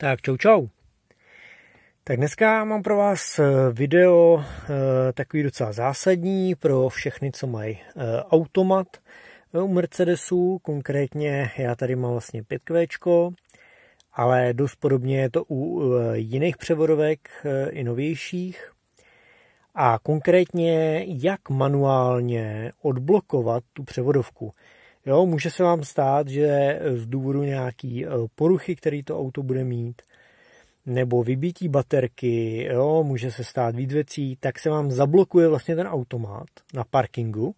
Tak čau čau. Tak dneska mám pro vás eh, video eh, takový docela zásadní pro všechny, co mají eh, automat u Mercedesu. Konkrétně já tady mám vlastně 5 ale dost podobně je to u jiných převodovek i novějších. A konkrétně, jak manuálně odblokovat tu převodovku. Jo, může se vám stát, že z důvodu nějaký eh, poruchy, který to auto bude mít, nebo vybití baterky, jo, může se stát víc věcí, tak se vám zablokuje vlastně ten automat na parkingu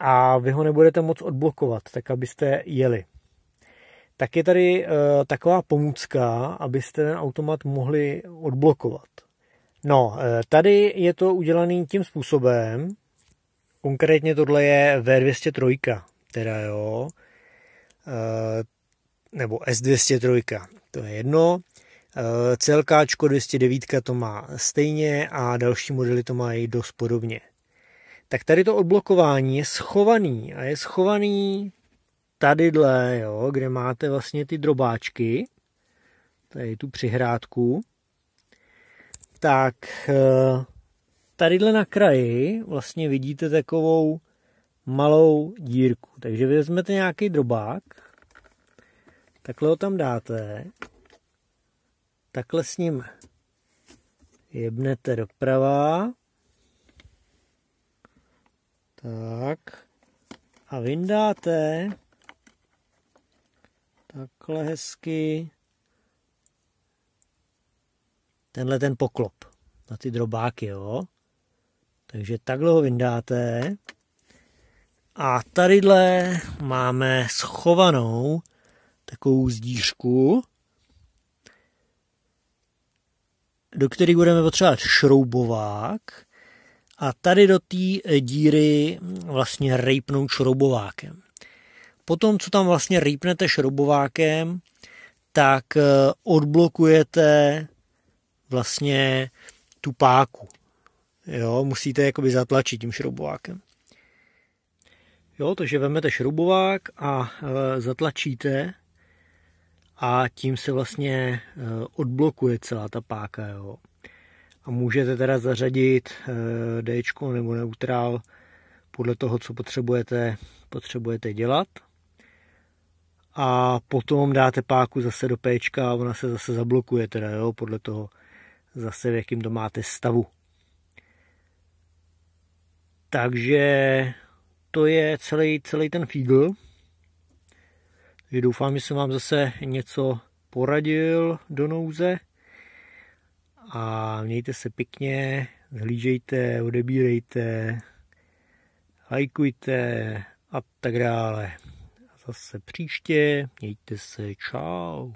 a vy ho nebudete moc odblokovat, tak abyste jeli. Tak je tady e, taková pomůcka, abyste ten automat mohli odblokovat. No, e, tady je to udělané tím způsobem, konkrétně tohle je V203, teda jo, eh, nebo S203, to je jedno. Eh, Celkáčko 209 to má stejně a další modely to mají dost podobně. Tak tady to odblokování je schovaný a je schovaný tadyhle, jo, kde máte vlastně ty drobáčky, tady tu přihrádku, tak eh, tadyhle na kraji vlastně vidíte takovou malou dírku. Takže vezmete nějaký drobák, takhle ho tam dáte, takhle s ním jebnete doprava, tak a vyndáte takhle hezky tenhle ten poklop na ty drobáky, jo. Takže takhle ho vyndáte. A tadyhle máme schovanou takovou zdířku, do které budeme potřebovat šroubovák a tady do té díry vlastně rejpnout šroubovákem. Potom, co tam vlastně rejpnete šroubovákem, tak eh, odblokujete vlastně tu páku. Jo, musíte jakoby zatlačit tím šroubovákem. Jo, takže vezmete šrubovák a e, zatlačíte a tím se vlastně e, odblokuje celá ta páka. Jo. A můžete teda zařadit e, D nebo neutrál podle toho, co potřebujete, potřebujete dělat. A potom dáte páku zase do P a ona se zase zablokuje teda, jo, podle toho zase v jakým to máte stavu. Takže to je celý, celý ten fígl. doufám, že jsem vám zase něco poradil do nouze. A mějte se pěkně, zhlížejte, odebírejte, lajkujte a tak dále. A zase příště, mějte se, čau.